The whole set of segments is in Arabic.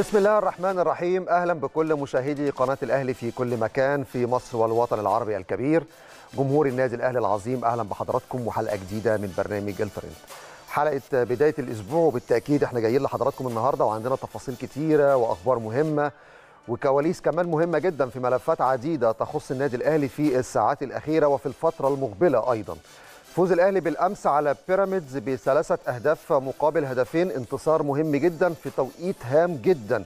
بسم الله الرحمن الرحيم اهلا بكل مشاهدي قناه الاهلي في كل مكان في مصر والوطن العربي الكبير جمهور النادي الاهلي العظيم اهلا بحضراتكم وحلقه جديده من برنامج الفريند حلقه بدايه الاسبوع وبالتاكيد احنا جايين لحضراتكم النهارده وعندنا تفاصيل كتيره واخبار مهمه وكواليس كمان مهمه جدا في ملفات عديده تخص النادي الاهلي في الساعات الاخيره وفي الفتره المقبله ايضا فوز الاهلي بالامس على بيراميدز بثلاثه اهداف مقابل هدفين انتصار مهم جدا في توقيت هام جدا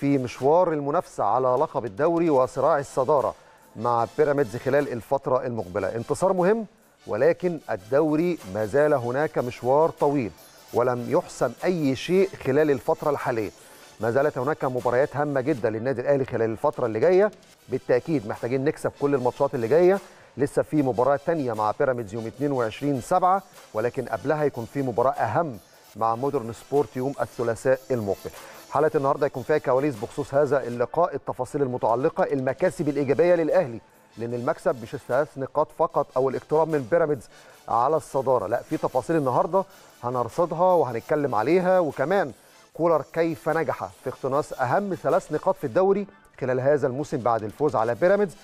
في مشوار المنافسه على لقب الدوري وصراع الصداره مع بيراميدز خلال الفتره المقبله انتصار مهم ولكن الدوري ما زال هناك مشوار طويل ولم يحسم اي شيء خلال الفتره الحاليه ما زالت هناك مباريات هامه جدا للنادي الاهلي خلال الفتره اللي جايه بالتاكيد محتاجين نكسب كل الماتشات اللي جايه لسه في مباراه ثانيه مع بيراميدز يوم 22 7 ولكن قبلها يكون في مباراه اهم مع مودرن سبورت يوم الثلاثاء المقبل حلقه النهارده هيكون فيها كواليس بخصوص هذا اللقاء التفاصيل المتعلقه المكاسب الايجابيه للاهلي لان المكسب مش الثلاث نقاط فقط او الاقتراب من بيراميدز على الصداره لا في تفاصيل النهارده هنرصدها وهنتكلم عليها وكمان كولر كيف نجح في اقتناص اهم ثلاث نقاط في الدوري خلال هذا الموسم بعد الفوز على بيراميدز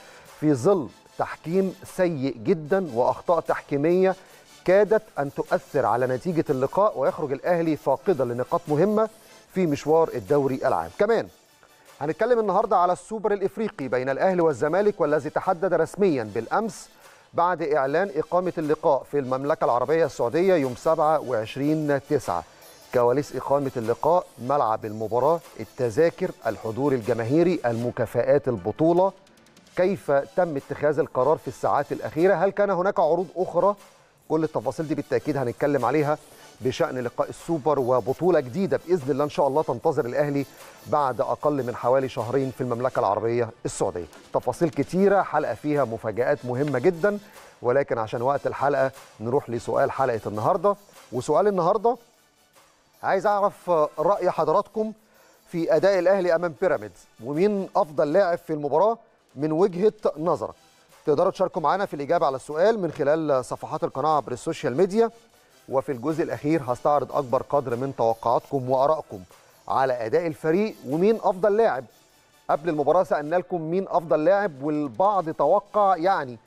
في ظل تحكيم سيء جدا واخطاء تحكيميه كادت ان تؤثر على نتيجه اللقاء ويخرج الاهلي فاقدا لنقاط مهمه في مشوار الدوري العام كمان هنتكلم النهارده على السوبر الافريقي بين الاهلي والزمالك والذي تحدد رسميا بالامس بعد اعلان اقامه اللقاء في المملكه العربيه السعوديه يوم 27 9 كواليس اقامه اللقاء ملعب المباراه التذاكر الحضور الجماهيري المكافئات البطوله كيف تم اتخاذ القرار في الساعات الأخيرة هل كان هناك عروض أخرى كل التفاصيل دي بالتأكيد هنتكلم عليها بشأن لقاء السوبر وبطولة جديدة بإذن الله إن شاء الله تنتظر الأهلي بعد أقل من حوالي شهرين في المملكة العربية السعودية تفاصيل كتيرة حلقة فيها مفاجآت مهمة جدا ولكن عشان وقت الحلقة نروح لسؤال حلقة النهاردة وسؤال النهاردة عايز أعرف رأي حضراتكم في أداء الأهلي أمام بيراميدز ومين أفضل لاعب في المباراة من وجهه نظرك تقدروا تشاركوا معانا في الاجابه على السؤال من خلال صفحات القناه عبر السوشيال ميديا وفي الجزء الاخير هستعرض اكبر قدر من توقعاتكم وارائكم على اداء الفريق ومين افضل لاعب قبل المباراه سالنا لكم مين افضل لاعب والبعض توقع يعني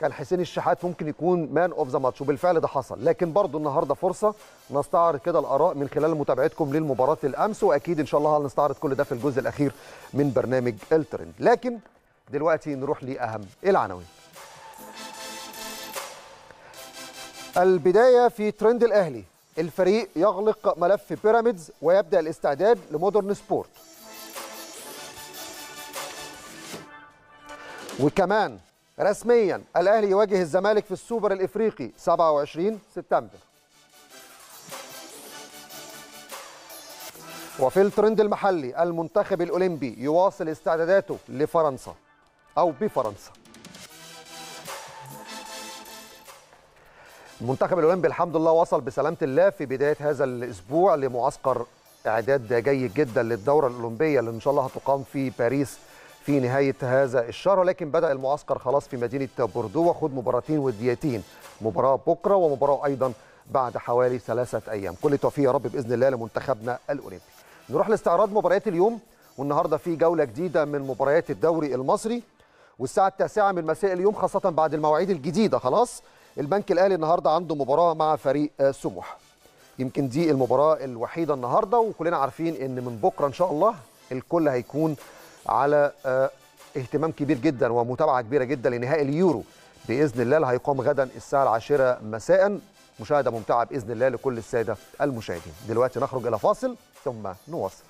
كان حسين الشحات ممكن يكون مان اوف ذا ماتش وبالفعل ده حصل لكن برضه النهارده فرصه نستعرض كده الاراء من خلال متابعتكم للمباراه الامس واكيد ان شاء الله هنستعرض كل ده في الجزء الاخير من برنامج الترند لكن دلوقتي نروح لأهم العناوين البداية في ترند الأهلي الفريق يغلق ملف بيراميدز ويبدأ الاستعداد لمودرن سبورت وكمان رسميا الأهلي يواجه الزمالك في السوبر الإفريقي 27 سبتمبر وفي الترند المحلي المنتخب الأولمبي يواصل استعداداته لفرنسا أو بفرنسا المنتخب الأولمبي الحمد لله وصل بسلامة الله في بداية هذا الأسبوع لمعسكر إعداد جيد جدا للدورة الأولمبية اللي إن شاء الله هتقام في باريس في نهاية هذا الشهر ولكن بدأ المعسكر خلاص في مدينة بوردو وخد مباراتين وديتين مباراة بكرة ومباراة أيضا بعد حوالي ثلاثة أيام كل توفيق يا رب بإذن الله لمنتخبنا الأولمبي نروح لاستعراض مباريات اليوم والنهاردة في جولة جديدة من مباريات الدوري المصري والساعه التاسعة من مساء اليوم خاصه بعد المواعيد الجديده خلاص البنك الاهلي النهارده عنده مباراه مع فريق آه، سموح يمكن دي المباراه الوحيده النهارده وكلنا عارفين ان من بكره ان شاء الله الكل هيكون على آه، اهتمام كبير جدا ومتابعه كبيره جدا لنهائي اليورو باذن الله اللي هيقام غدا الساعه العاشرة مساء مشاهده ممتعه باذن الله لكل الساده المشاهدين دلوقتي نخرج الى فاصل ثم نواصل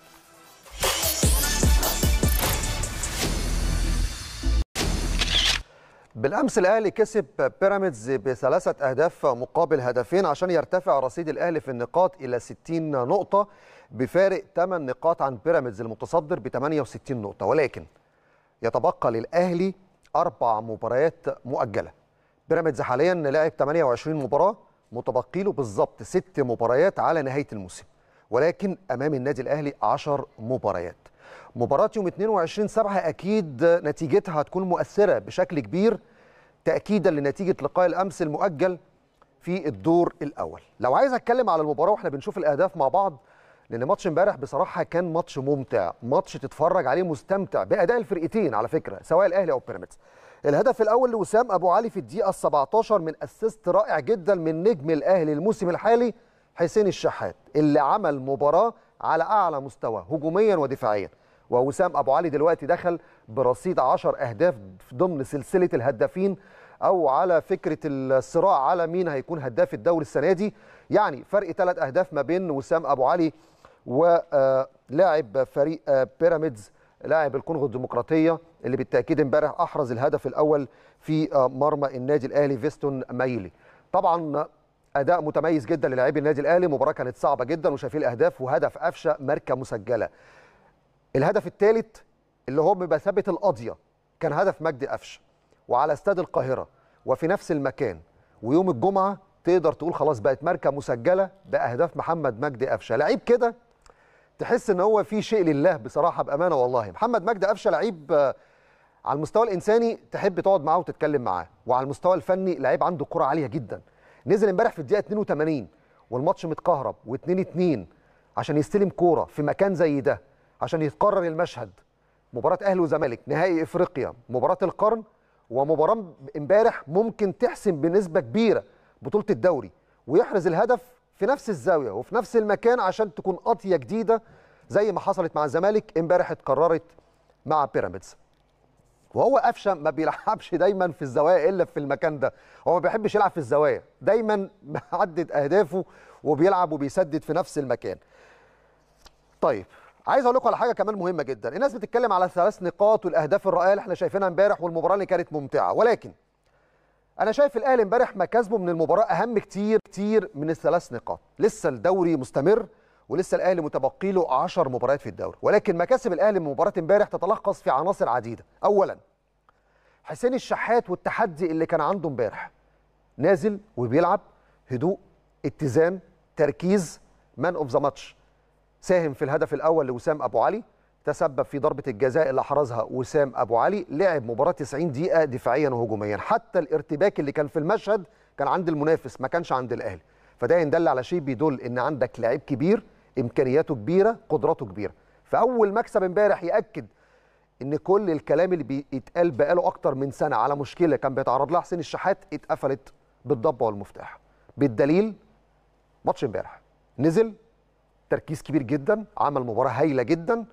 بالامس الاهلي كسب بيراميدز بثلاثه اهداف مقابل هدفين عشان يرتفع رصيد الاهلي في النقاط الى 60 نقطه بفارق 8 نقاط عن بيراميدز المتصدر ب 68 نقطه ولكن يتبقى للاهلي اربع مباريات مؤجله بيراميدز حاليا لاعب 28 مباراه متبقي له بالظبط ست مباريات على نهايه الموسم ولكن امام النادي الاهلي 10 مباريات مباراة يوم 22 7 أكيد نتيجتها هتكون مؤثرة بشكل كبير تأكيدا لنتيجة لقاء الأمس المؤجل في الدور الأول لو عايز أتكلم على المباراة وإحنا بنشوف الأهداف مع بعض لأن ماتش امبارح بصراحة كان ماتش ممتع ماتش تتفرج عليه مستمتع بأداء الفرقتين على فكرة سواء الأهلي أو بيراميدز الهدف الأول لوسام أبو علي في الدقيقة 17 من أسيست رائع جدا من نجم الأهلي الموسم الحالي حسين الشحات اللي عمل مباراة على أعلى مستوى هجوميا ودفاعيا ووسام ابو علي دلوقتي دخل برصيد 10 اهداف ضمن سلسله الهدافين او على فكره الصراع على مين هيكون هداف الدوري السنه دي يعني فرق ثلاث اهداف ما بين وسام ابو علي ولاعب آه، فريق آه، بيراميدز لاعب الكونغو الديمقراطيه اللي بالتاكيد امبارح احرز الهدف الاول في آه، مرمى النادي الاهلي فيستون مايلي طبعا اداء متميز جدا للاعبي النادي الاهلي مباراه كانت صعبه جدا وشايفين الاهداف وهدف قفشه ماركه مسجله الهدف الثالث اللي هو بيبقى ثابت القاضيه كان هدف مجدي قفشه وعلى استاد القاهره وفي نفس المكان ويوم الجمعه تقدر تقول خلاص بقت ماركه مسجله باهداف محمد مجدي قفشه لعيب كده تحس ان هو في شيء لله بصراحه بامانه والله محمد مجدي قفشه لعيب آه، على المستوى الانساني تحب تقعد معاه وتتكلم معاه وعلى المستوى الفني لعيب عنده كره عاليه جدا نزل امبارح في الدقيقه 82 والماتش متكهرب و2 2 عشان يستلم كوره في مكان زي ده عشان يتقرر المشهد مباراه اهلي وزمالك نهائي افريقيا مباراه القرن ومباراه امبارح ممكن تحسم بنسبه كبيره بطوله الدوري ويحرز الهدف في نفس الزاويه وفي نفس المكان عشان تكون قطيه جديده زي ما حصلت مع الزمالك امبارح اتكررت مع بيراميدز وهو قفشه ما بيلعبش دايما في الزوايا الا في المكان ده هو ما بيحبش يلعب في الزوايا دايما معدد اهدافه وبيلعب وبيسدد في نفس المكان طيب عايز اقول لكم على حاجه كمان مهمه جدا الناس بتتكلم على ثلاث نقاط والاهداف الرائعه اللي احنا شايفينها امبارح والمباراه اللي كانت ممتعه ولكن انا شايف الاهلي امبارح ما كسبه من المباراه اهم كتير كتير من الثلاث نقاط لسه الدوري مستمر ولسه الاهلي متبقي له 10 مباريات في الدوري ولكن مكاسب الاهلي من مباراه امبارح تتلخص في عناصر عديده اولا حسين الشحات والتحدي اللي كان عنده امبارح نازل وبيلعب هدوء اتزان تركيز مان اوف ذا ماتش ساهم في الهدف الأول لوسام أبو علي تسبب في ضربة الجزاء اللي احرزها وسام أبو علي لعب مباراة 90 دقيقة دفاعيا وهجوميا حتى الارتباك اللي كان في المشهد كان عند المنافس ما كانش عند الأهلي فده يدل على شيء بيدل إن عندك لعيب كبير إمكانياته كبيرة قدراته كبيرة فأول مكسب امبارح يأكد ان كل الكلام اللي بيتقال بقاله اكتر من سنه على مشكله كان بيتعرض لها حسين الشحات اتقفلت بالضبه والمفتاح بالدليل ماتش امبارح نزل تركيز كبير جدا عمل مباراه هايله جدا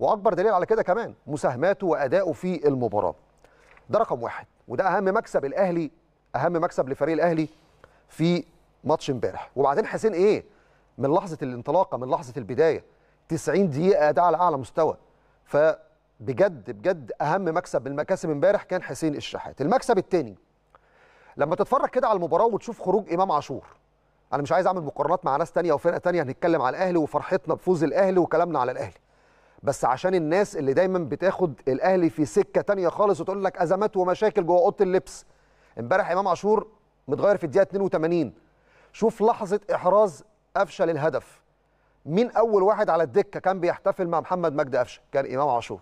واكبر دليل على كده كمان مساهماته واداؤه في المباراه ده رقم واحد وده اهم مكسب الاهلي اهم مكسب لفريق الاهلي في ماتش امبارح وبعدين حسين ايه من لحظه الانطلاقه من لحظه البدايه 90 دقيقه ده على اعلى مستوى فبجد بجد اهم مكسب من المكاسب امبارح كان حسين الشحات المكسب الثاني لما تتفرج كده على المباراه وتشوف خروج امام عاشور انا مش عايز اعمل مقارنات مع ناس تانية وفرقه تانية هنتكلم على الاهلي وفرحتنا بفوز الاهلي وكلامنا على الاهلي بس عشان الناس اللي دايما بتاخد الاهلي في سكه تانية خالص وتقول لك ازمات ومشاكل جوه اوضه اللبس امبارح امام عاشور متغير في الدقيقه 82 شوف لحظه احراز قفشه للهدف مين اول واحد على الدكه كان بيحتفل مع محمد مجدي قفشه كان امام عاشور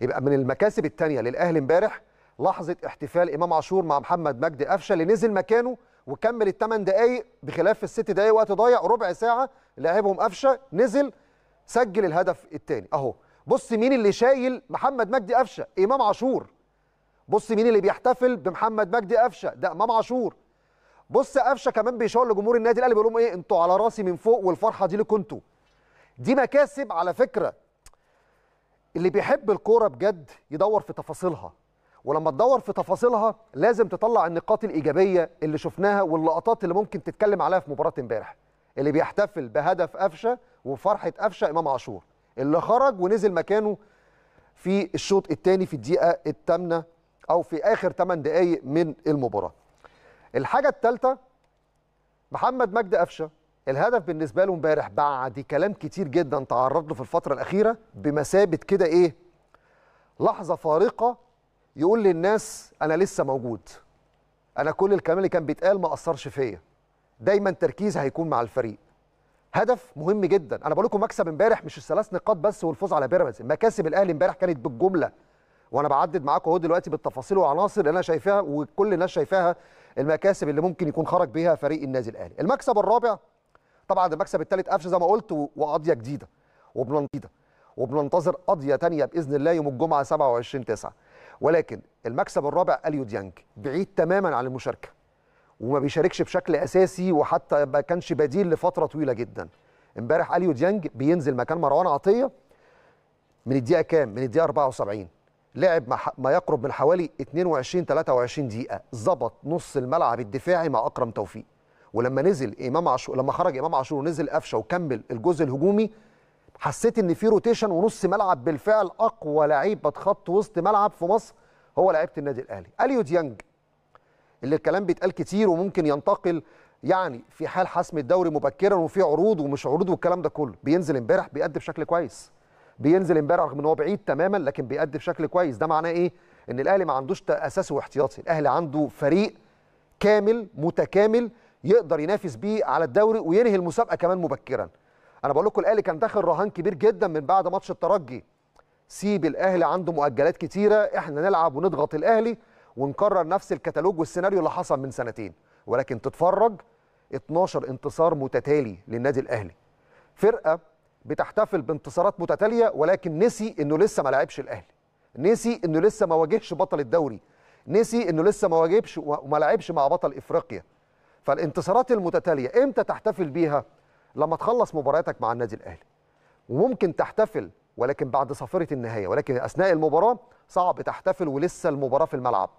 يبقى من المكاسب التانية للاهلي امبارح لحظه احتفال امام عاشور مع محمد مجدي قفشه اللي نزل مكانه وكمل الثمان دقائق بخلاف الست دقائق وقت ضايع ربع ساعه لاعبهم قفشه نزل سجل الهدف الثاني اهو بص مين اللي شايل محمد مجدي قفشه امام عاشور بص مين اللي بيحتفل بمحمد مجدي قفشه ده امام عاشور بص قفشه كمان بيشاور لجمهور النادي الاهلي بيقول لهم ايه انتوا على راسي من فوق والفرحه دي لكم انتوا دي مكاسب على فكره اللي بيحب الكوره بجد يدور في تفاصيلها ولما تدور في تفاصيلها لازم تطلع النقاط الايجابيه اللي شفناها واللقطات اللي ممكن تتكلم عليها في مباراه امبارح اللي بيحتفل بهدف قفشه وفرحه قفشه امام عاشور اللي خرج ونزل مكانه في الشوط الثاني في الدقيقه الثامنه او في اخر 8 دقائق من المباراه الحاجه الثالثه محمد مجدي قفشه الهدف بالنسبه له امبارح بعد كلام كتير جدا تعرض له في الفتره الاخيره بمثابه كده ايه لحظه فارقه يقول للناس انا لسه موجود انا كل الكلام اللي كان بيتقال ما اثرش فيا دايما تركيز هيكون مع الفريق هدف مهم جدا انا بقول لكم مكسب امبارح مش الثلاث نقاط بس والفوز على بيراميدز مكاسب الاهلي امبارح كانت بالجمله وانا بعدد معاكم اهو دلوقتي بالتفاصيل والعناصر اللي انا شايفاها وكل الناس شايفاها المكاسب اللي ممكن يكون خرج بيها فريق النادي الاهلي المكسب الرابع طبعا المكسب الثالث قفشه زي ما قلت وقضيه جديده وبننتظر وبننتظر قضيه ثانيه باذن الله يوم الجمعه 27 9 ولكن المكسب الرابع اليو ديانج بعيد تماما عن المشاركه وما بيشاركش بشكل اساسي وحتى ما كانش بديل لفتره طويله جدا امبارح اليو ديانج بينزل مكان مروان عطيه من الدقيقه كام من الدقيقه 74 لعب ما يقرب من حوالي 22 23 دقيقه ظبط نص الملعب الدفاعي مع اكرم توفيق ولما نزل امام عاشور لما خرج امام عاشور ونزل قفشه وكمل الجزء الهجومي حسيت ان في روتيشن ونص ملعب بالفعل اقوى لعيب خط وسط ملعب في مصر هو لعيبه النادي الاهلي اليو ديانج اللي الكلام بيتقال كتير وممكن ينتقل يعني في حال حسم الدوري مبكرا وفي عروض ومش عروض والكلام ده كله بينزل امبارح بيأدي بشكل كويس بينزل امبارح رغم ان هو بعيد تماما لكن بيأدي بشكل كويس ده معناه ايه ان الاهلي ما عندوش اساسي واحتياطي الاهلي عنده فريق كامل متكامل يقدر ينافس بيه على الدوري وينهي المسابقه كمان مبكرا انا بقول لكم الاهلي كان داخل رهان كبير جدا من بعد ماتش الترجي سيب الاهلي عنده مؤجلات كتيره احنا نلعب ونضغط الاهلي ونكرر نفس الكتالوج والسيناريو اللي حصل من سنتين ولكن تتفرج 12 انتصار متتالي للنادي الاهلي فرقه بتحتفل بانتصارات متتاليه ولكن نسي انه لسه ما لعبش الاهلي نسي انه لسه ما واجهش بطل الدوري نسي انه لسه ما واجهش وما لعبش مع بطل افريقيا فالانتصارات المتتاليه امتى تحتفل بيها لما تخلص مبارياتك مع النادي الاهلي وممكن تحتفل ولكن بعد صافره النهايه ولكن اثناء المباراه صعب تحتفل ولسه المباراه في الملعب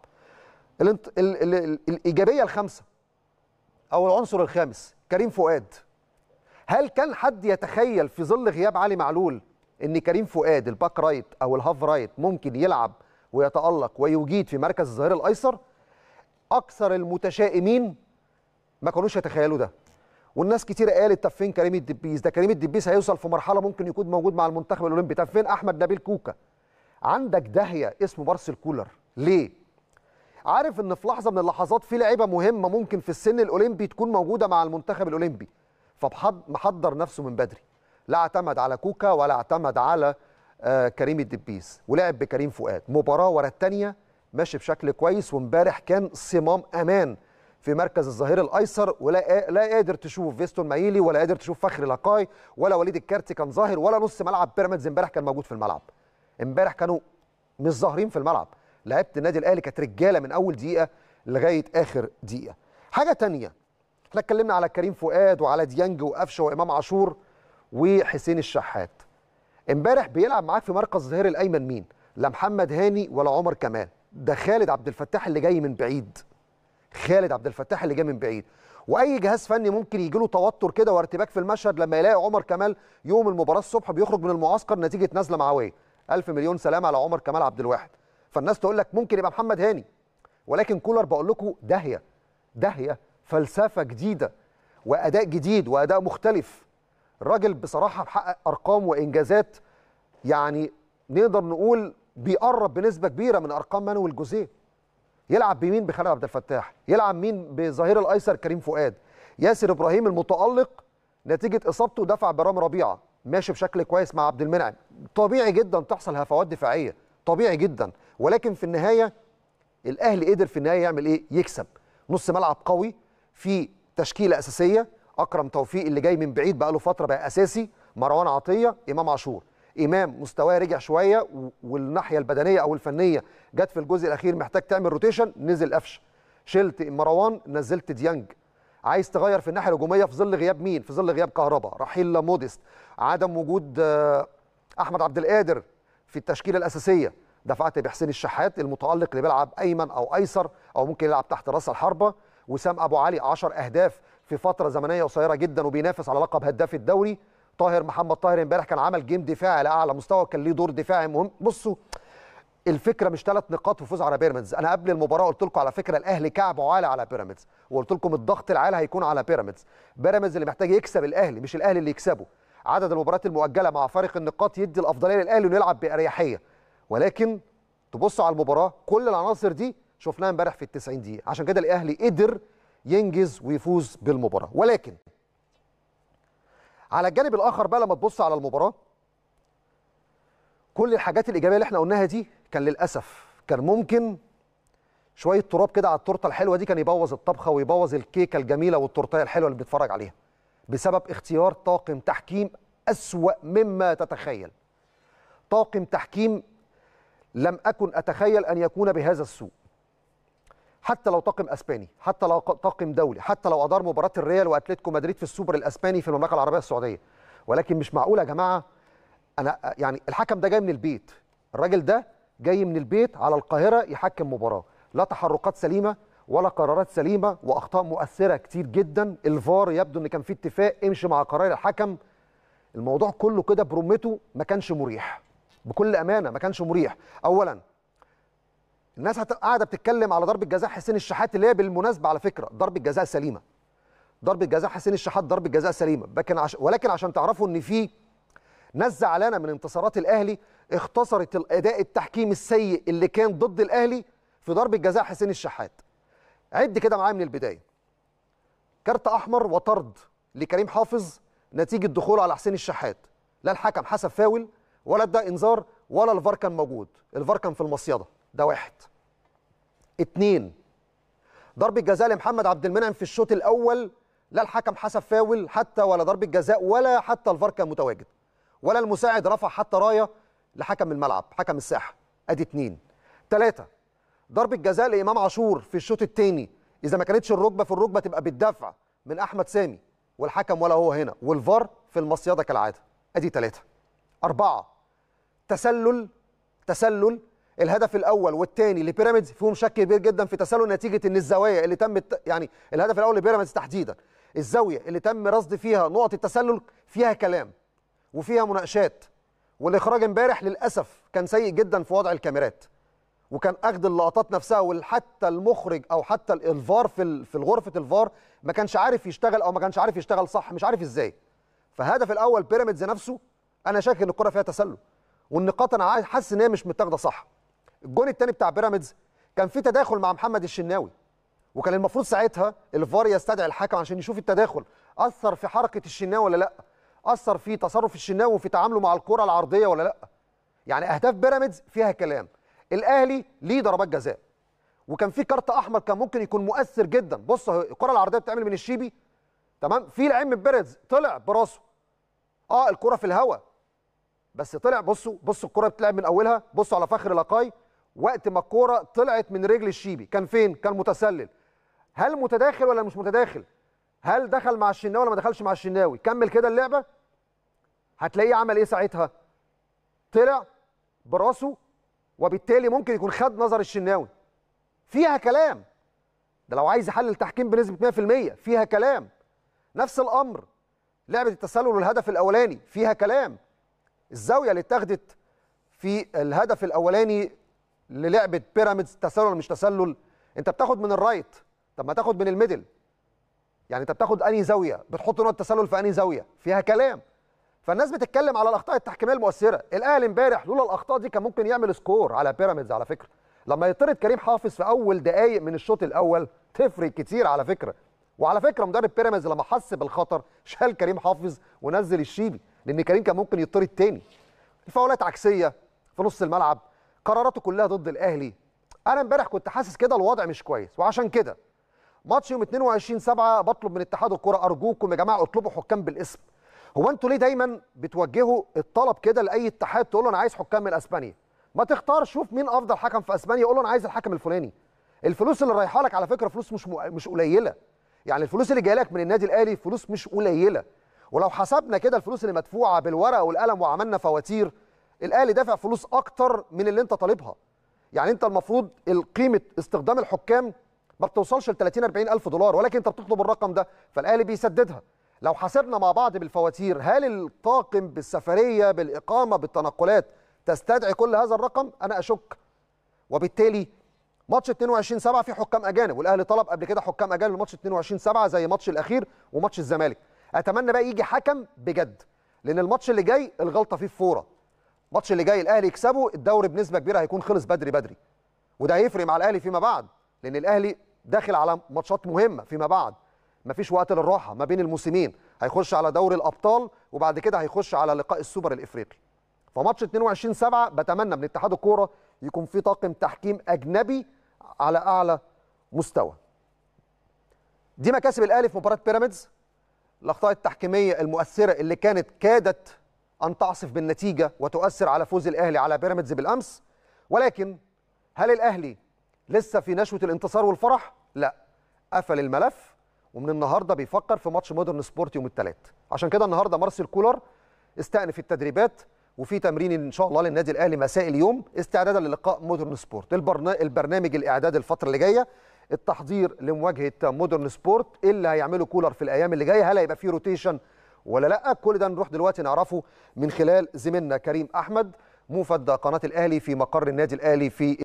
الانت... ال... ال... ال... الايجابيه الخامسه او العنصر الخامس كريم فؤاد هل كان حد يتخيل في ظل غياب علي معلول ان كريم فؤاد الباك رايت او الهاف رايت ممكن يلعب ويتالق ويجيد في مركز الظهير الايسر اكثر المتشائمين ما كانوش يتخيلوا ده والناس كتير قالت طب فين كريم الدبيس ده كريم الدبيس هيوصل في مرحله ممكن يكون موجود مع المنتخب الاولمبي طب فين احمد نبيل كوكا عندك داهيه اسمه بارس كولر ليه عارف ان في لحظه من اللحظات في لعيبه مهمه ممكن في السن الاولمبي تكون موجوده مع المنتخب الاولمبي فمحضر نفسه من بدري لا اعتمد على كوكا ولا اعتمد على آه، كريم الدبيس ولعب بكريم فؤاد مباراه ورا الثانيه ماشي بشكل كويس وامبارح كان صمام امان في مركز الظهير الايسر ولا لا قادر تشوف فيستون مايلي ولا قادر تشوف فخري لقاي ولا وليد الكارتي كان ظاهر ولا نص ملعب بيراميدز امبارح كان موجود في الملعب امبارح كانوا مش ظاهرين في الملعب لعيبه النادي الاهلي كانت رجاله من اول دقيقه لغايه اخر دقيقه حاجه تانية احنا اتكلمنا على كريم فؤاد وعلى ديانج وقفشه وامام عاشور وحسين الشحات امبارح بيلعب معاك في مركز الظهير الايمن مين لا محمد هاني ولا عمر كمال ده خالد عبد الفتاح اللي جاي من بعيد خالد عبد الفتاح اللي جه من بعيد واي جهاز فني ممكن يجي له توتر كده وارتباك في المشهد لما يلاقي عمر كمال يوم المباراه الصبح بيخرج من المعسكر نتيجه نزله معويه ألف مليون سلام على عمر كمال عبد الواحد فالناس تقول لك ممكن يبقى محمد هاني ولكن كولر بقول لكم داهيه داهيه فلسفه جديده واداء جديد واداء مختلف الراجل بصراحه حقق ارقام وانجازات يعني نقدر نقول بيقرب بنسبه كبيره من ارقام مانويل جوزيه يلعب بمين بخالد عبد الفتاح يلعب مين بظهير الايسر كريم فؤاد ياسر ابراهيم المتالق نتيجه اصابته دفع برام ربيعه ماشي بشكل كويس مع عبد المنعم طبيعي جدا تحصل هفوات دفاعيه طبيعي جدا ولكن في النهايه الاهلي قدر في النهايه يعمل ايه يكسب نص ملعب قوي في تشكيله اساسيه اكرم توفيق اللي جاي من بعيد بقى له فتره بقى اساسي مروان عطيه امام عاشور امام مستواه رجع شويه والناحيه البدنيه او الفنيه جت في الجزء الاخير محتاج تعمل روتيشن نزل قفشه شلت مروان نزلت ديانج عايز تغير في الناحيه الهجوميه في ظل غياب مين في ظل غياب كهربا رحيل موديست عدم وجود آه، احمد عبد القادر في التشكيله الاساسيه دفعت بحسين الشحات المتالق اللي بيلعب ايمن او ايسر او ممكن يلعب تحت راس الحربه وسام ابو علي 10 اهداف في فتره زمنيه قصيره جدا وبينافس على لقب هداف الدوري طاهر محمد طاهر امبارح كان عمل جيم دفاعي على اعلى مستوى كان ليه دور دفاعي مهم بصوا الفكره مش ثلاث نقاط وفوز على بيراميدز انا قبل المباراه قلت لكم على فكره الاهلي كعبه عالي على بيراميدز وقلت لكم الضغط العالي هيكون على بيراميدز بيراميدز اللي محتاج يكسب الاهلي مش الاهلي اللي يكسبه عدد المباريات المؤجله مع فارق النقاط يدي الافضليه للاهلي ونلعب باريحيه ولكن تبصوا على المباراه كل العناصر دي شفناها امبارح في ال 90 دقيقه عشان كده الاهلي قدر ينجز ويفوز بالمباراه ولكن على الجانب الاخر بقى لما تبص على المباراه كل الحاجات الايجابيه اللي احنا قلناها دي كان للاسف كان ممكن شويه تراب كده على التورته الحلوه دي كان يبوظ الطبخه ويبوظ الكيكه الجميله والتورتيه الحلوه اللي بنتفرج عليها بسبب اختيار طاقم تحكيم اسوا مما تتخيل طاقم تحكيم لم اكن اتخيل ان يكون بهذا السوء حتى لو طاقم اسباني حتى لو طاقم دولي حتى لو ادار مباراه الريال واتلتيكو مدريد في السوبر الاسباني في المملكه العربيه السعوديه ولكن مش معقول يا جماعه انا يعني الحكم ده جاي من البيت الراجل ده جاي من البيت على القاهره يحكم مباراه لا تحركات سليمه ولا قرارات سليمه واخطاء مؤثره كتير جدا الفار يبدو ان كان في اتفاق امشي مع قرار الحكم الموضوع كله كده برمته ما كانش مريح بكل امانه ما كانش مريح اولا الناس قاعده بتتكلم على ضربه جزاء حسين الشحات اللي هي بالمناسبه على فكره ضربه جزاء سليمه ضربه جزاء حسين الشحات ضربه جزاء سليمه لكن عش... ولكن عشان تعرفوا ان في ناس زعلانه من انتصارات الاهلي اختصرت الاداء التحكيمي السيء اللي كان ضد الاهلي في ضربه جزاء حسين الشحات عد كده معايا من البدايه كارت احمر وطرد لكريم حافظ نتيجه دخوله على حسين الشحات لا الحكم حسب فاول ولا ادى انذار ولا الفار كان موجود الفار كان في المصيده ده واحد اتنين ضربة جزاء لمحمد عبد المنعم في الشوط الأول لا الحكم حسب فاول حتى ولا ضربة جزاء ولا حتى الفار كان متواجد ولا المساعد رفع حتى راية لحكم الملعب حكم الساحة أدي اتنين تلاتة ضربة جزاء لإمام عاشور في الشوط الثاني إذا ما كانتش الركبة في الركبة تبقى بالدفع من أحمد سامي والحكم ولا هو هنا والفار في المصيادة كالعادة أدي تلاتة أربعة تسلل تسلل الهدف الاول والثاني لبيراميدز فيهم شك كبير جدا في تسلل نتيجه ان الزوايا اللي تم يعني الهدف الاول لبيراميدز تحديدا الزاويه اللي تم رصد فيها نقط التسلل فيها كلام وفيها مناقشات والاخراج امبارح للاسف كان سيء جدا في وضع الكاميرات وكان اخد اللقطات نفسها وحتى المخرج او حتى الفار في في غرفه الفار ما كانش عارف يشتغل او ما كانش عارف يشتغل صح مش عارف ازاي فهدف الاول بيراميدز نفسه انا شاك ان الكره فيها تسلل والنقاط انا حاسس ان هي مش متاخده صح الجون الثاني بتاع بيراميدز كان في تداخل مع محمد الشناوي وكان المفروض ساعتها الفار يستدعي الحكم عشان يشوف التداخل اثر في حركه الشناوي ولا لا اثر في تصرف الشناوي وفي تعامله مع الكره العرضيه ولا لا يعني اهداف بيراميدز فيها كلام الاهلي ليه ضربات جزاء وكان في كارت احمر كان ممكن يكون مؤثر جدا بص الكره العرضيه بتعمل من الشيبي تمام في لعيب من بيراميدز طلع براسه اه الكره في الهواء بس طلع بصوا بصوا الكره بتلعب من اولها بصوا على فخر لقاي وقت ما الكوره طلعت من رجل الشيبي كان فين كان متسلل هل متداخل ولا مش متداخل هل دخل مع الشناوي ولا ما دخلش مع الشناوي كمل كده اللعبه هتلاقيه عمل ايه ساعتها طلع براسه وبالتالي ممكن يكون خد نظر الشناوي فيها كلام ده لو عايز يحلل تحكيم بنسبه 100% فيها كلام نفس الامر لعبه التسلل والهدف الاولاني فيها كلام الزاويه اللي اتاخدت في الهدف الاولاني للعبه بيراميدز تسلل مش تسلل انت بتاخد من الرايت طب ما تاخد من الميدل يعني انت بتاخد انهي زاويه بتحط نقطه تسلل في انهي زاويه فيها كلام فالناس بتتكلم على الاخطاء التحكيميه المؤثره الاهلي امبارح لولا الاخطاء دي كان ممكن يعمل سكور على بيراميدز على فكره لما يطرد كريم حافظ في اول دقائق من الشوط الاول تفرق كتير على فكره وعلى فكره مدرب بيراميدز لما حس بالخطر شال كريم حافظ ونزل الشيبي لان كريم كان ممكن يطرد تاني الفاولات عكسيه في نص الملعب قراراته كلها ضد الاهلي انا امبارح كنت حاسس كده الوضع مش كويس وعشان كده ماتش يوم 22 7 بطلب من اتحاد الكره ارجوكم يا جماعه اطلبوا حكام بالاسم هو انتوا ليه دايما بتوجهوا الطلب كده لاي اتحاد تقول له انا عايز حكام من اسبانيا ما تختار شوف مين افضل حكم في اسبانيا قول له انا عايز الحكم الفلاني الفلوس اللي رايحه لك على فكره فلوس مش مش قليله يعني الفلوس اللي جايه لك من النادي الاهلي فلوس مش قليله ولو حسبنا كده الفلوس اللي مدفوعه بالورقه والقلم وعملنا فواتير الاهلي دافع فلوس اكتر من اللي انت طالبها يعني انت المفروض قيمه استخدام الحكام ما بتوصلش ل 30 40 الف دولار ولكن انت بتطلب الرقم ده فالاهلي بيسددها لو حسبنا مع بعض بالفواتير هل الطاقم بالسفريه بالاقامه بالتنقلات تستدعي كل هذا الرقم انا اشك وبالتالي ماتش 22 7 في حكام اجانب والاهلي طلب قبل كده حكام اجانب لماتش 22 7 زي ماتش الاخير وماتش الزمالك اتمنى بقى يجي حكم بجد لان الماتش اللي جاي الغلطه فيه فوره الماتش اللي جاي الاهلي يكسبه الدوري بنسبه كبيره هيكون خلص بدري بدري وده هيفرق مع الاهلي فيما بعد لان الاهلي داخل على ماتشات مهمه فيما بعد مفيش وقت للراحه ما بين الموسمين هيخش على دوري الابطال وبعد كده هيخش على لقاء السوبر الافريقي فماتش 22 7 بتمنى من اتحاد الكوره يكون في طاقم تحكيم اجنبي على اعلى مستوى دي مكاسب الاهلي في مباراه بيراميدز الاخطاء التحكيميه المؤثره اللي كانت كادت أن تعصف بالنتيجة وتؤثر على فوز الأهلي على بيراميدز بالأمس ولكن هل الأهلي لسه في نشوة الانتصار والفرح؟ لا قفل الملف ومن النهاردة بيفكر في ماتش مودرن سبورت يوم الثلاث عشان كده النهاردة مارسيل كولر استأنف التدريبات وفي تمرين ان شاء الله للنادي الاهلي مساء اليوم استعدادا للقاء مودرن سبورت البرنامج الاعداد الفتره اللي جايه التحضير لمواجهه مودرن سبورت ايه اللي هيعمله كولر في الايام اللي جايه هل هيبقى في روتيشن ولا لا كل ده نروح دلوقتي نعرفه من خلال زميلنا كريم احمد موفد قناه الاهلي في مقر النادي الاهلي في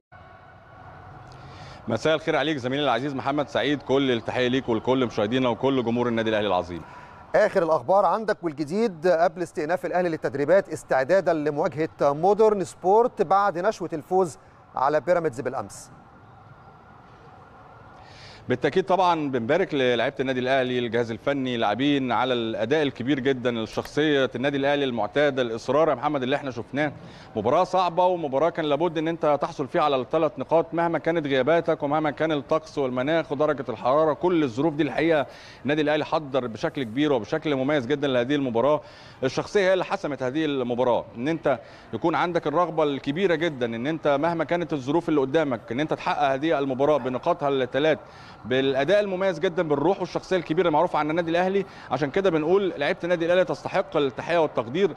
مساء الخير عليك زميلي العزيز محمد سعيد كل التحيه ليك ولكل مشاهدينا وكل جمهور النادي الاهلي العظيم اخر الاخبار عندك والجديد قبل استئناف الاهلي للتدريبات استعدادا لمواجهه مودرن سبورت بعد نشوه الفوز على بيراميدز بالامس بالتاكيد طبعا بنبارك للاعيبه النادي الاهلي الجهاز الفني لاعبين على الاداء الكبير جدا لشخصيه النادي الاهلي المعتاده الاصرار يا محمد اللي احنا شفناه مباراه صعبه ومباراه كان لابد ان انت تحصل فيها على الثلاث نقاط مهما كانت غياباتك ومهما كان الطقس والمناخ ودرجه الحراره كل الظروف دي الحقيقه النادي الاهلي حضر بشكل كبير وبشكل مميز جدا لهذه المباراه الشخصيه هي اللي حسمت هذه المباراه ان انت يكون عندك الرغبه الكبيره جدا ان انت مهما كانت الظروف اللي قدامك ان انت تحقق هذه المباراه بنقاطها الثلاث بالاداء المميز جدا بالروح والشخصيه الكبيره المعروفه عن النادي الاهلي عشان كده بنقول لعيبه النادي الاهلي تستحق التحيه والتقدير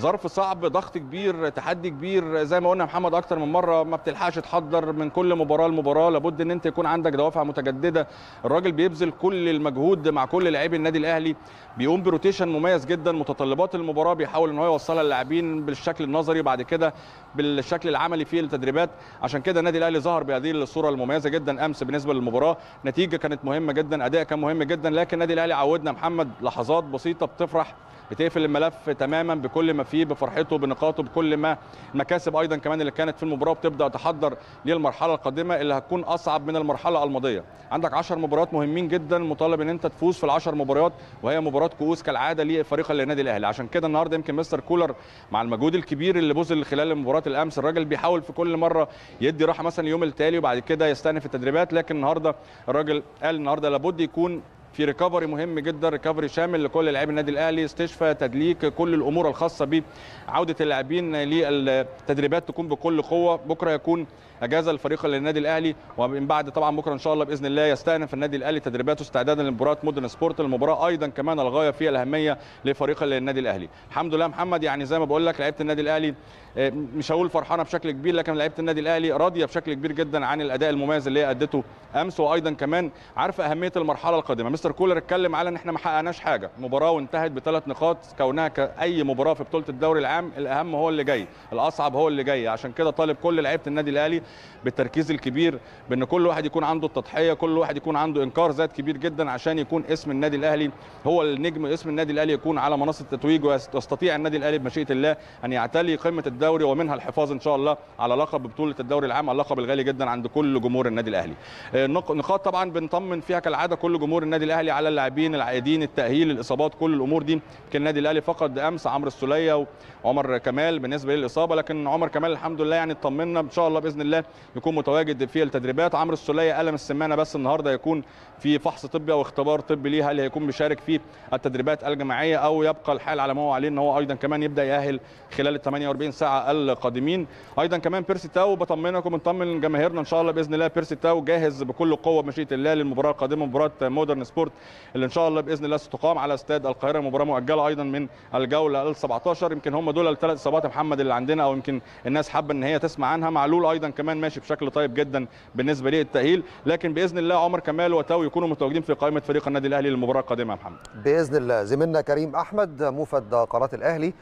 ظرف صعب ضغط كبير تحدي كبير زي ما قلنا محمد اكتر من مره ما بتلحقش تحضر من كل مباراه لمباراه لابد ان انت يكون عندك دوافع متجدده الراجل بيبذل كل المجهود مع كل لاعبي النادي الاهلي بيقوم بروتيشن مميز جدا متطلبات المباراه بيحاول ان هو يوصلها للاعبين بالشكل النظري بعد كده بالشكل العملي في التدريبات عشان كده النادي الاهلي ظهر بهذه الصوره المميزه جدا امس بالنسبه للمباراه نتيجه كانت مهمه جدا اداء كان مهم جدا لكن النادي الاهلي عودنا محمد لحظات بسيطه بتفرح بتقفل الملف تماما بكل ما فيه بفرحته بنقاطه بكل ما المكاسب ايضا كمان اللي كانت في المباراه وبتبدا تحضر للمرحله القادمه اللي هتكون اصعب من المرحله الماضيه عندك 10 مباريات مهمين جدا مطالب ان انت تفوز في ال10 مباريات وهي مباراه كؤوس كالعاده لفريق النادي الاهلي عشان كده النهارده يمكن مستر كولر مع المجهود الكبير اللي بذل خلال مباراه الامس الراجل بيحاول في كل مره يدي راحه مثلا اليوم التالي وبعد كده يستأنف التدريبات لكن النهارده الراجل قال النهارده لابد يكون في ريكفري مهم جدا ريكفري شامل لكل لاعبي النادي الاهلي استشفاء تدليك كل الامور الخاصه بعوده اللاعبين للتدريبات تكون بكل قوه بكره يكون اجازه الفريق للنادي الاهلي ومن بعد طبعا بكره ان شاء الله باذن الله يستأنف النادي الاهلي تدريباته استعدادا لمباراه مودرن سبورت المباراه ايضا كمان الغايه فيها الاهميه لفريق النادي الاهلي الحمد لله محمد يعني زي ما بقول لك لعيبه النادي الاهلي آه، مش هقول فرحانه بشكل كبير لكن لعيبه النادي الاهلي راضيه بشكل كبير جدا عن الاداء المميز اللي هي ادته امس وايضا كمان عارفه اهميه المرحله القادمه مستر كولر اتكلم على ان احنا ما حققناش حاجه مباراه وانتهت بثلاث نقاط كونها كاي مباراه في بطوله الدوري العام الاهم هو اللي جاي الاصعب هو اللي جاي عشان كده طالب كل لعيبه النادي الاهلي بالتركيز الكبير بان كل واحد يكون عنده التضحيه كل واحد يكون عنده انكار ذات كبير جدا عشان يكون اسم النادي الاهلي هو النجم اسم النادي الاهلي يكون على منصه التتويج ويستطيع النادي الاهلي بمشيئه الله ان يعتلي قمه الدوري ومنها الحفاظ ان شاء الله على لقب بطوله الدوري العام اللقب الغالي جدا عند كل جمهور النادي الاهلي آه، نقاط طبعا بنطمن فيها كالعاده كل جمهور النادي الاهلي على اللاعبين العائدين التاهيل الاصابات كل الامور دي كان النادي الاهلي فقد امس عمرو السوليه وعمر كمال بالنسبه للاصابه لكن عمر كمال الحمد لله يعني اطمنا ان شاء الله باذن الله يكون متواجد في التدريبات عمرو السوليه الم السمانه بس النهارده يكون في فحص طبي او اختبار طبي ليه هل هيكون بيشارك في التدريبات الجماعيه او يبقى الحال على ما هو عليه ان هو ايضا كمان يبدا ياهل خلال ال 48 ساعه القادمين ايضا كمان بيرسي تاو بطمنكم نطمن جماهيرنا ان شاء الله باذن الله بيرسي تاو جاهز بكل قوه بمشيئه الله للمباراه القادمه مباراه مودرن سبورت سبورت اللي ان شاء الله باذن الله ستقام على استاد القاهره مباراه مؤجله ايضا من الجوله ال 17 يمكن هم دول الثلاث اصابات محمد اللي عندنا او يمكن الناس حابه ان هي تسمع عنها معلول ايضا كمان ماشي بشكل طيب جدا بالنسبه للتاهيل لكن باذن الله عمر كمال وتاو يكونوا متواجدين في قائمه فريق النادي الاهلي للمباراه القادمه يا محمد باذن الله زميلنا كريم احمد موفد قناه الاهلي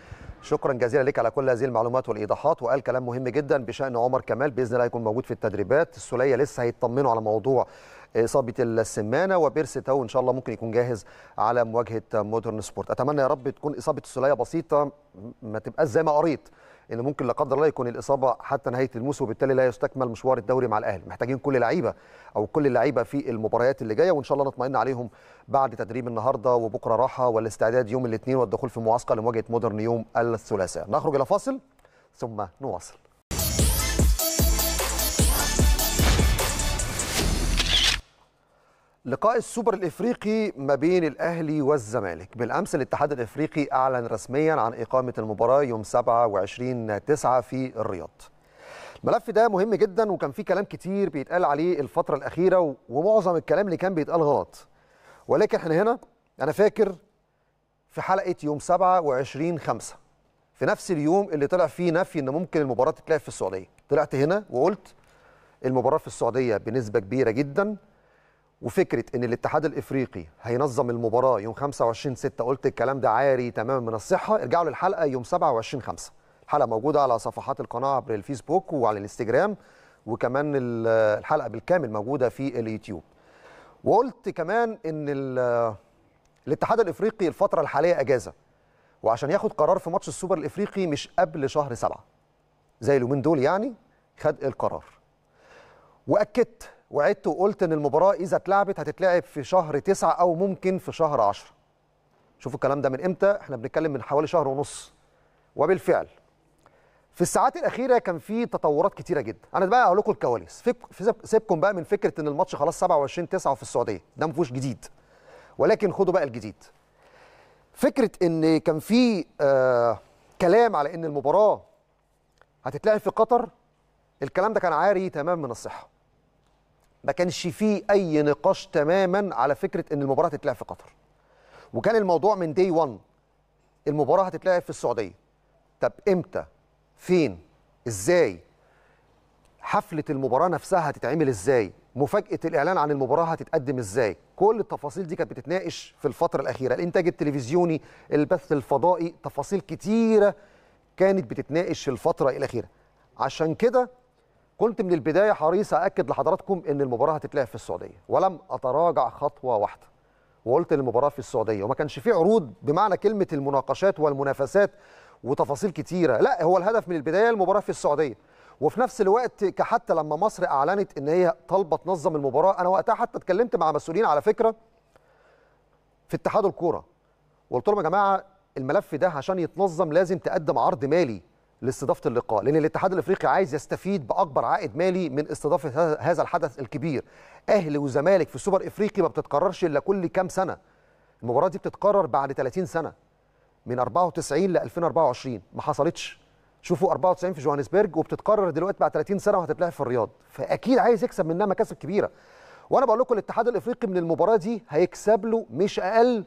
شكرا جزيلا لك على كل هذه المعلومات والايضاحات وقال كلام مهم جدا بشان عمر كمال باذن الله هيكون موجود في التدريبات السوليه لسه هيطمنوا على موضوع اصابه السمانه وبيرس تو ان شاء الله ممكن يكون جاهز على مواجهه مودرن سبورت اتمنى يا رب تكون اصابه السليه بسيطه ما تبقاش زي ما قريت ان ممكن لا قدر الله يكون الاصابه حتى نهايه الموسم وبالتالي لا يستكمل مشوار الدوري مع الاهلي محتاجين كل لعيبه او كل اللعيبه في المباريات اللي جايه وان شاء الله نطمئن عليهم بعد تدريب النهارده وبكره راحه والاستعداد يوم الاثنين والدخول في معسكر لمواجهه مودرن يوم الثلاثاء نخرج الى فاصل ثم نواصل لقاء السوبر الافريقي ما بين الاهلي والزمالك بالامس الاتحاد الافريقي اعلن رسميا عن اقامه المباراه يوم 27 9 في الرياض الملف ده مهم جدا وكان فيه كلام كتير بيتقال عليه الفتره الاخيره ومعظم الكلام اللي كان بيتقال غلط ولكن احنا هنا انا فاكر في حلقه يوم 27 5 في نفس اليوم اللي طلع فيه نفي ان ممكن المباراه تتلعب في السعوديه طلعت هنا وقلت المباراه في السعوديه بنسبه كبيره جدا وفكره ان الاتحاد الافريقي هينظم المباراه يوم 25 6 قلت الكلام ده عاري تماما من الصحه ارجعوا للحلقه يوم 27 5 الحلقه موجوده على صفحات القناه عبر الفيسبوك وعلى الانستجرام وكمان الحلقه بالكامل موجوده في اليوتيوب وقلت كمان ان الاتحاد الافريقي الفتره الحاليه اجازه وعشان ياخد قرار في ماتش السوبر الافريقي مش قبل شهر سبعة زي اليومين دول يعني خد القرار واكدت وعدت وقلت ان المباراه اذا اتلعبت هتتلعب في شهر تسعة او ممكن في شهر عشر شوفوا الكلام ده من امتى احنا بنتكلم من حوالي شهر ونص وبالفعل في الساعات الاخيره كان في تطورات كتيره جدا انا بقى اقول لكم الكواليس سيبكم بقى من فكره ان الماتش خلاص 27 9 في السعوديه ده ما فيهوش جديد ولكن خدوا بقى الجديد فكره ان كان في آه كلام على ان المباراه هتتلعب في قطر الكلام ده كان عاري تمام من الصحه ما كانش فيه اي نقاش تماما على فكره ان المباراه هتتلعب في قطر وكان الموضوع من دي 1 المباراه هتتلعب في السعوديه طب امتى فين ازاي حفله المباراه نفسها هتتعمل ازاي مفاجاه الاعلان عن المباراه هتتقدم ازاي كل التفاصيل دي كانت بتتناقش في الفتره الاخيره الانتاج التلفزيوني البث الفضائي تفاصيل كتيره كانت بتتناقش في الفتره الاخيره عشان كده كنت من البدايه حريص اكد لحضراتكم ان المباراه هتتلعب في السعوديه ولم اتراجع خطوه واحده وقلت المباراه في السعوديه وما كانش في عروض بمعنى كلمه المناقشات والمنافسات وتفاصيل كتيره لا هو الهدف من البدايه المباراه في السعوديه وفي نفس الوقت حتى لما مصر اعلنت ان هي طالبه تنظم المباراه انا وقتها حتى اتكلمت مع مسؤولين على فكره في اتحاد الكوره وقلت لهم يا جماعه الملف ده عشان يتنظم لازم تقدم عرض مالي لاستضافه اللقاء لان الاتحاد الافريقي عايز يستفيد باكبر عائد مالي من استضافه هذا الحدث الكبير اهلي وزمالك في سوبر افريقي ما بتتكررش الا كل كام سنه المباراه دي بتتكرر بعد 30 سنه من 94 ل 2024 ما حصلتش شوفوا 94 في جوهانسبرج وبتتكرر دلوقتي بعد 30 سنه وهتتلعب في الرياض فاكيد عايز يكسب منها مكاسب كبيره وانا بقول لكم الاتحاد الافريقي من المباراه دي هيكسب له مش اقل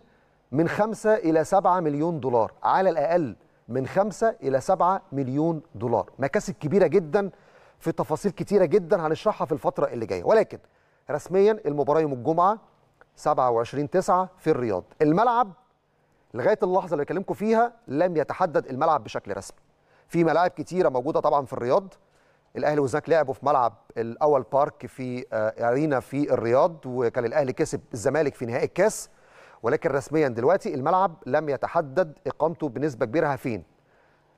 من 5 الى 7 مليون دولار على الاقل من 5 إلى 7 مليون دولار مكاسب كبيرة جدا في تفاصيل كتيرة جدا هنشرحها في الفترة اللي جاية ولكن رسميا المباراة يوم الجمعة 27 9 في الرياض الملعب لغاية اللحظة اللي بكلمكم فيها لم يتحدد الملعب بشكل رسمي في ملاعب كتيرة موجودة طبعا في الرياض الاهلي وزناك لعبوا في ملعب الاول بارك في آه، ارينا في الرياض وكان الاهلي كسب الزمالك في نهائي الكاس ولكن رسميا دلوقتي الملعب لم يتحدد اقامته بنسبه كبيره فين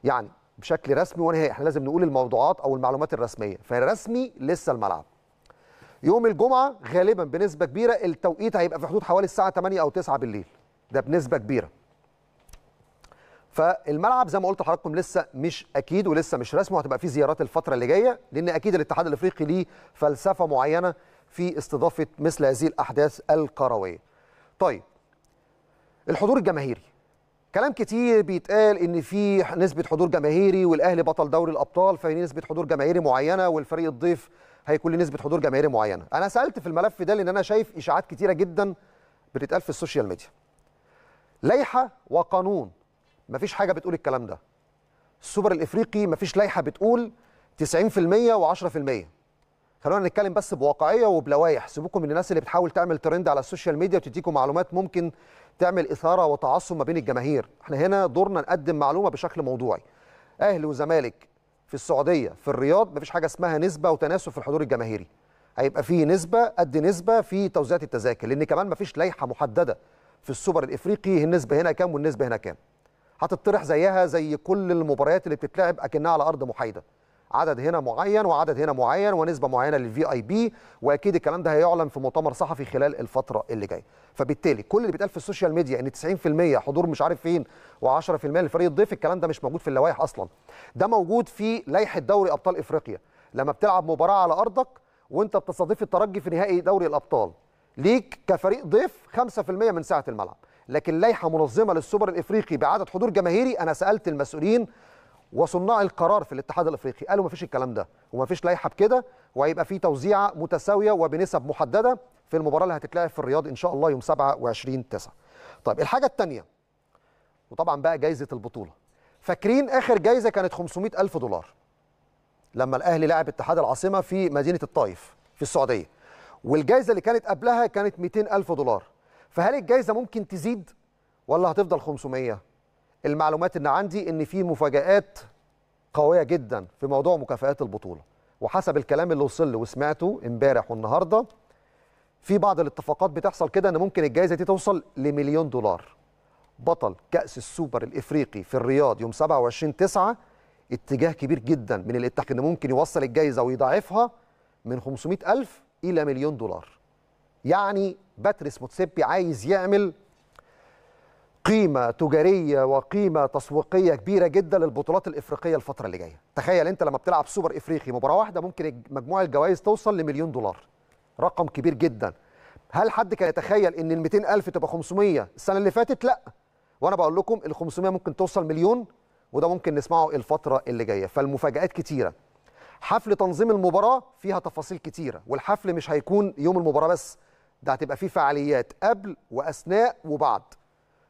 يعني بشكل رسمي ونهائي احنا لازم نقول الموضوعات او المعلومات الرسميه فالرسمي لسه الملعب يوم الجمعه غالبا بنسبه كبيره التوقيت هيبقى في حدود حوالي الساعه 8 او 9 بالليل ده بنسبه كبيره فالملعب زي ما قلت لحضراتكم لسه مش اكيد ولسه مش رسمي وهتبقى فيه زيارات الفتره اللي جايه لان اكيد الاتحاد الافريقي ليه فلسفه معينه في استضافه مثل هذه الاحداث القرويه طيب الحضور الجماهيري كلام كتير بيتقال ان في نسبه حضور جماهيري والاهلي بطل دوري الابطال فهي نسبه حضور جماهيري معينه والفريق الضيف هيكون له نسبه حضور جماهيري معينه انا سالت في الملف ده لان انا شايف اشاعات كتيره جدا بتتقال في السوشيال ميديا لائحه وقانون مفيش حاجه بتقول الكلام ده السوبر الافريقي مفيش لائحه بتقول 90% و10% خلونا نتكلم بس بواقعيه وبلوايح سيبوكم من الناس اللي بتحاول تعمل ترند على السوشيال ميديا وتديكم معلومات ممكن تعمل اثاره وتعصب ما بين الجماهير احنا هنا دورنا نقدم معلومه بشكل موضوعي اهلي وزمالك في السعوديه في الرياض مفيش حاجه اسمها نسبه وتناسب في الحضور الجماهيري هيبقى في نسبه قد نسبه في توزيع التذاكر لان كمان مفيش لائحه محدده في السوبر الافريقي النسبه هنا كام والنسبه هنا كام هتطرح زيها زي كل المباريات اللي بتتلعب اكنها على ارض محايده عدد هنا معين وعدد هنا معين ونسبه معينه للفي اي بي واكيد الكلام ده هيعلن في مؤتمر صحفي خلال الفتره اللي جايه فبالتالي كل اللي بيتقال في السوشيال ميديا ان 90% حضور مش عارف فين و10% للفريق الضيف الكلام ده مش موجود في اللوائح اصلا ده موجود في لائحه دوري ابطال افريقيا لما بتلعب مباراه على ارضك وانت بتستضيف الترجي في نهائي دوري الابطال ليك كفريق ضيف 5% من سعه الملعب لكن لائحه منظمه للسوبر الافريقي بعدد حضور جماهيري انا سالت المسؤولين وصناع القرار في الاتحاد الافريقي قالوا ما فيش الكلام ده وما فيش لائحه بكده وهيبقى في توزيعه متساويه وبنسب محدده في المباراه اللي هتتلعب في الرياض ان شاء الله يوم 27 9 طيب الحاجه الثانيه وطبعا بقى جايزه البطوله فاكرين اخر جايزه كانت 500 الف دولار لما الاهلي لعب اتحاد العاصمه في مدينه الطائف في السعوديه والجائزه اللي كانت قبلها كانت 200 الف دولار فهل الجائزه ممكن تزيد ولا هتفضل 500 المعلومات اللي عندي ان في مفاجآت قوية جدا في موضوع مكافآت البطولة وحسب الكلام اللي وصل لي وسمعته امبارح والنهارده في بعض الاتفاقات بتحصل كده ان ممكن الجائزة دي توصل لمليون دولار بطل كأس السوبر الإفريقي في الرياض يوم 27 9 اتجاه كبير جدا من الاتحاد ان ممكن يوصل الجائزة ويضاعفها من 500 ألف إلى مليون دولار يعني باتريس موتسيبي عايز يعمل قيمه تجاريه وقيمه تسويقيه كبيره جدا للبطولات الافريقيه الفتره اللي جايه تخيل انت لما بتلعب سوبر افريقي مباراه واحده ممكن مجموع الجوائز توصل لمليون دولار رقم كبير جدا هل حد كان يتخيل ان ال 200000 تبقى 500 السنه اللي فاتت لا وانا بقول لكم ال 500 ممكن توصل مليون وده ممكن نسمعه الفتره اللي جايه فالمفاجات كتيره حفل تنظيم المباراه فيها تفاصيل كتيره والحفل مش هيكون يوم المباراه بس ده هتبقى فيه فعاليات قبل واثناء وبعد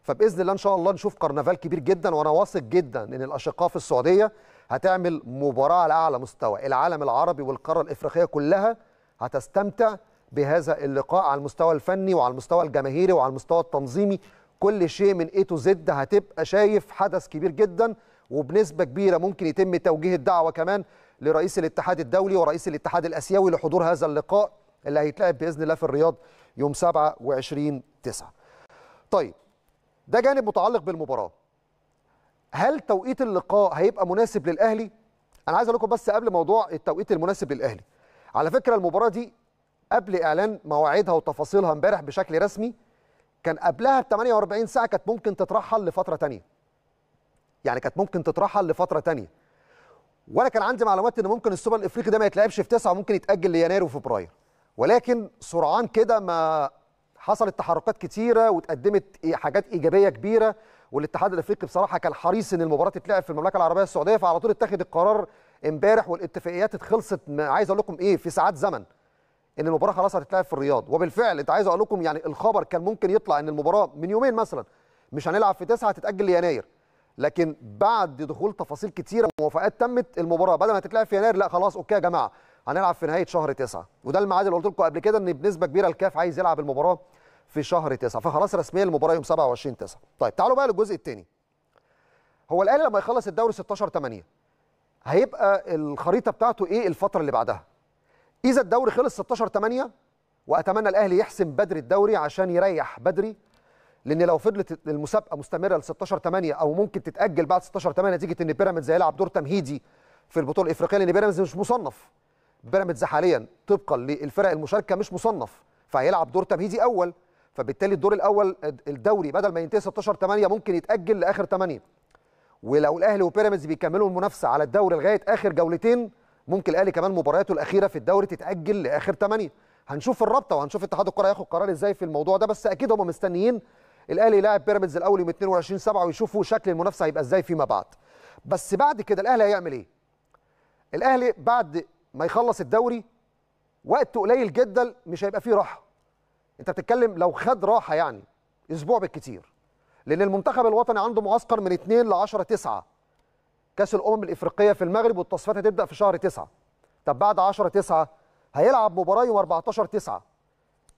فباذن الله ان شاء الله نشوف كرنفال كبير جدا وانا واثق جدا ان الاشقاء في السعوديه هتعمل مباراه على اعلى مستوى العالم العربي والقاره الافريقيه كلها هتستمتع بهذا اللقاء على المستوى الفني وعلى المستوى الجماهيري وعلى المستوى التنظيمي كل شيء من اي تو زد هتبقى شايف حدث كبير جدا وبنسبه كبيره ممكن يتم توجيه الدعوه كمان لرئيس الاتحاد الدولي ورئيس الاتحاد الاسيوي لحضور هذا اللقاء اللي هيتلعب باذن الله في الرياض يوم 27 9 طيب ده جانب متعلق بالمباراه هل توقيت اللقاء هيبقى مناسب للاهلي انا عايز اقول لكم بس قبل موضوع التوقيت المناسب للاهلي على فكره المباراه دي قبل اعلان مواعيدها وتفاصيلها امبارح بشكل رسمي كان قبلها ب 48 ساعه كانت ممكن تترحل لفتره تانية يعني كانت ممكن تترحل لفتره تانية وانا كان عندي معلومات ان ممكن السوبر الافريقي ده ما يتلعبش في تسعة وممكن يتاجل ليناير وفبراير ولكن سرعان كده ما حصلت تحركات كتيره واتقدمت حاجات ايجابيه كبيره والاتحاد الافريقي بصراحه كان حريص ان المباراه تتلعب في المملكه العربيه السعوديه فعلى طول اتخذ القرار امبارح والاتفاقيات اتخلصت عايز اقول لكم ايه في ساعات زمن ان المباراه خلاص هتتلعب في الرياض وبالفعل انت عايز اقول لكم يعني الخبر كان ممكن يطلع ان المباراه من يومين مثلا مش هنلعب في تسعة هتتاجل ليناير لكن بعد دخول تفاصيل كتيره وموافقات تمت المباراه بدل ما تتلعب في يناير لا خلاص اوكي يا جماعه هنلعب في نهايه شهر تسعة وده الميعاد اللي قلت لكم قبل كده ان بنسبه كبيره الكاف عايز يلعب المباراه في شهر تسعة فخلاص رسميا المباراه يوم 27 9 طيب تعالوا بقى للجزء الثاني هو الاهلي لما يخلص الدوري 16 8 هيبقى الخريطه بتاعته ايه الفتره اللي بعدها اذا الدوري خلص 16 8 واتمنى الاهلي يحسم بدري الدوري عشان يريح بدري لان لو فضلت المسابقه مستمره ل 16 8 او ممكن تتاجل بعد 16 8 نتيجه ان بيراميدز هيلعب دور تمهيدي في البطوله الافريقيه لان بيراميدز مش مصنف بيراميدز حاليا طبقا للفرق المشاركه مش مصنف فهيلعب دور تمهيدي اول فبالتالي الدور الاول الدوري بدل ما ينتهي 16 8 ممكن يتاجل لاخر 8 ولو الاهلي وبيراميدز بيكملوا المنافسه على الدوري لغايه اخر جولتين ممكن الاهلي كمان مبارياته الاخيره في الدوري تتاجل لاخر 8 هنشوف الرابطه وهنشوف اتحاد الكره ياخد قرار ازاي في الموضوع ده بس اكيد هم مستنيين الاهلي يلاعب بيراميدز الاول يوم 22 7 ويشوفوا شكل المنافسه هيبقى ازاي فيما بعد بس بعد كده الاهلي هيعمل ايه الاهلي بعد ما يخلص الدوري وقت قليل جدا مش هيبقى فيه راحه انت بتتكلم لو خد راحه يعني اسبوع بالكتير لان المنتخب الوطني عنده معسكر من 2 ل 10 9 كاس الامم الافريقيه في المغرب والتصفيات هتبدا في شهر 9 طب بعد 10 9 هيلعب مباراه يوم 14 9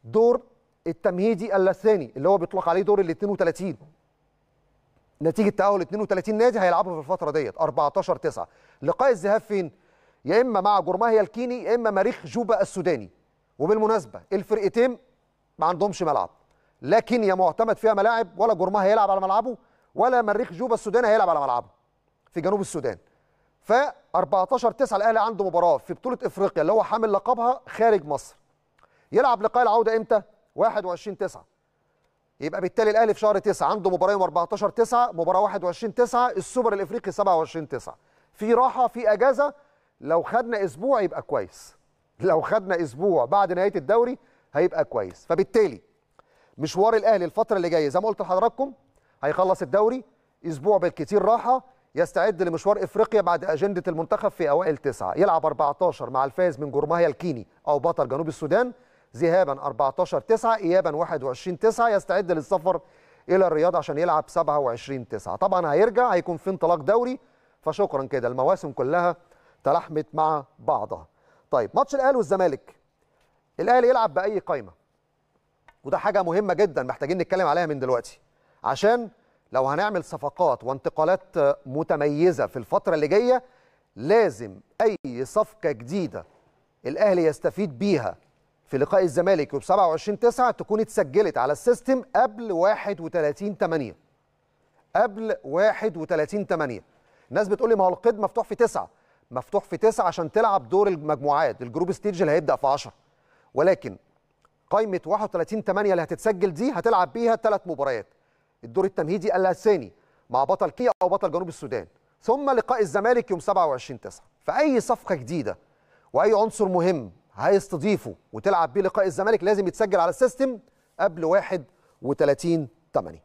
دور التمهيدي الثاني اللي هو بيطلق عليه دور ال 32 نتيجه تاهل 32 نادي هيلعبوا في الفتره ديت 14 9 لقاء الذهاب فين يا اما مع جرماهيا الكيني يا اما مريخ جوبا السوداني وبالمناسبه الفرقتين ما عندهمش ملعب لا كينيا معتمد فيها ملاعب ولا جرماه هيلعب على ملعبه ولا مريخ جوبا السوداني هيلعب على ملعبه في جنوب السودان ف 14 9 الاهلي عنده مباراه في بطوله افريقيا اللي هو حامل لقبها خارج مصر يلعب لقاء العوده امتى 21 9 يبقى بالتالي الاهلي في شهر 9 عنده مباراه يوم 14 9 مباراه 21 9 السوبر الافريقي 27 9 في راحه في اجازه لو خدنا اسبوع يبقى كويس لو خدنا اسبوع بعد نهايه الدوري هيبقى كويس فبالتالي مشوار الاهلي الفتره اللي جايه زي ما قلت لحضراتكم هيخلص الدوري اسبوع بالكثير راحه يستعد لمشوار افريقيا بعد اجنده المنتخب في اوائل تسعه يلعب 14 مع الفائز من جورماهيا الكيني او بطل جنوب السودان ذهابا 14 9 ايابا 21 9 يستعد للسفر الى الرياض عشان يلعب 27 9 طبعا هيرجع هيكون في انطلاق دوري فشكرا كده المواسم كلها تلاحمت مع بعضها طيب ماتش الاهلي والزمالك الاهلي يلعب باي قايمه وده حاجه مهمه جدا محتاجين نتكلم عليها من دلوقتي عشان لو هنعمل صفقات وانتقالات متميزه في الفتره اللي جايه لازم اي صفقه جديده الاهلي يستفيد بيها في لقاء الزمالك وب 27 9 تكون اتسجلت على السيستم قبل 31 8 قبل 31 8 الناس بتقول لي ما هو القيد مفتوح في 9 مفتوح في تسعة عشان تلعب دور المجموعات الجروب ستيج اللي هيبدا في 10 ولكن قائمه 31 8 اللي هتتسجل دي هتلعب بيها ثلاث مباريات الدور التمهيدي الثاني مع بطل كيا او بطل جنوب السودان ثم لقاء الزمالك يوم 27 9 فاي صفقه جديده واي عنصر مهم هيستضيفه وتلعب بيه لقاء الزمالك لازم يتسجل على السيستم قبل 31 8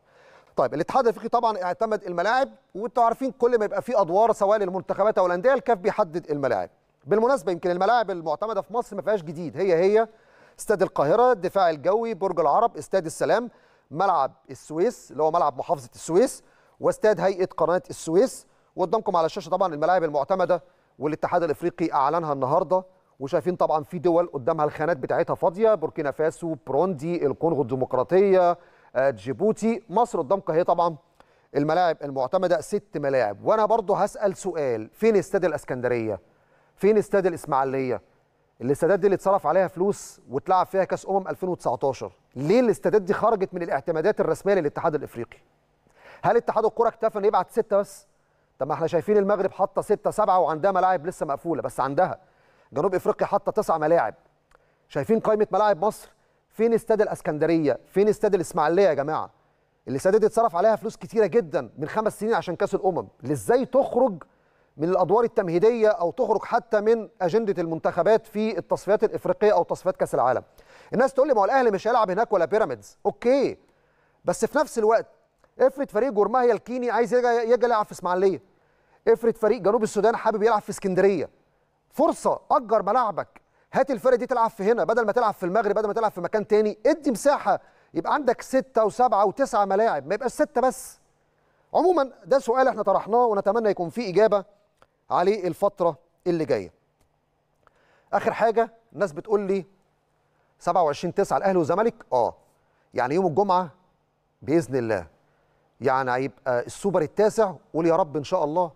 طيب الاتحاد الافريقي طبعا اعتمد الملاعب وانتوا عارفين كل ما يبقى في ادوار سواء للمنتخبات او الانديه الكاف بيحدد الملاعب بالمناسبه يمكن الملاعب المعتمده في مصر ما فيهاش جديد هي هي استاد القاهره الدفاع الجوي برج العرب استاد السلام ملعب السويس اللي هو ملعب محافظه السويس واستاد هيئه قناه السويس وقدامكم على الشاشه طبعا الملاعب المعتمده والاتحاد الافريقي اعلنها النهارده وشايفين طبعا في دول قدامها الخانات بتاعتها فاضيه بوركينا فاسو بروندي الكونغو الديمقراطيه آه، جيبوتي مصر قدام هي طبعا الملاعب المعتمده ست ملاعب وانا برضو هسال سؤال فين استاد الاسكندريه فين استاد الاسماعيليه الاستادات دي اللي اتصرف عليها فلوس واتلعب فيها كاس امم 2019 ليه الاستادات دي خرجت من الاعتمادات الرسميه للاتحاد الافريقي هل اتحاد الكره اكتفى انه يبعت سته بس طب ما احنا شايفين المغرب حاطه سته سبعه وعندها ملاعب لسه مقفوله بس عندها جنوب افريقيا حاطه تسع ملاعب شايفين قائمه ملاعب مصر فين استاد الاسكندريه فين استاد الاسماعيليه يا جماعه الاستاد دي اتصرف عليها فلوس كتيره جدا من خمس سنين عشان كاس الامم ازاي تخرج من الادوار التمهيديه او تخرج حتى من اجنده المنتخبات في التصفيات الافريقيه او تصفيات كاس العالم الناس تقول لي ما هو الاهلي مش هيلعب هناك ولا بيراميدز اوكي بس في نفس الوقت افرض فريق جرماهيا الكيني عايز يجي يلعب في اسماعيليه افرض فريق جنوب السودان حابب يلعب في اسكندريه فرصه اجر ملاعبك هات الفرقه دي تلعب في هنا بدل ما تلعب في المغرب بدل ما تلعب في مكان تاني ادي مساحه يبقى عندك ستة وسبعة وتسعة ملاعب ما يبقاش ستة بس عموما ده سؤال احنا طرحناه ونتمنى يكون فيه إجابة عليه الفترة اللي جاية آخر حاجة الناس بتقول لي 27 9 الأهلي والزمالك اه يعني يوم الجمعة بإذن الله يعني هيبقى السوبر التاسع قول يا رب إن شاء الله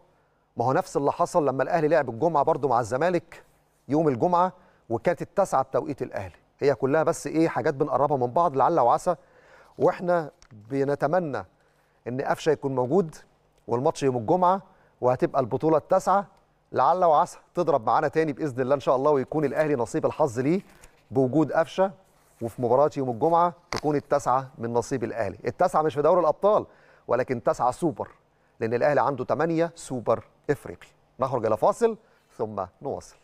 ما هو نفس اللي حصل لما الأهلي لعب الجمعة برضو مع الزمالك يوم الجمعة وكانت التاسعه بتوقيت الاهلي هي كلها بس ايه حاجات بنقربها من بعض لعل وعسى واحنا بنتمنى ان قفشه يكون موجود والماتش يوم الجمعه وهتبقى البطوله التاسعه لعل وعسى تضرب معانا تاني باذن الله ان شاء الله ويكون الاهلي نصيب الحظ ليه بوجود قفشه وفي مباراه يوم الجمعه تكون التاسعه من نصيب الاهلي، التاسعه مش في دوري الابطال ولكن تاسعه سوبر لان الاهلي عنده 8 سوبر افريقي. نخرج الى فاصل ثم نواصل.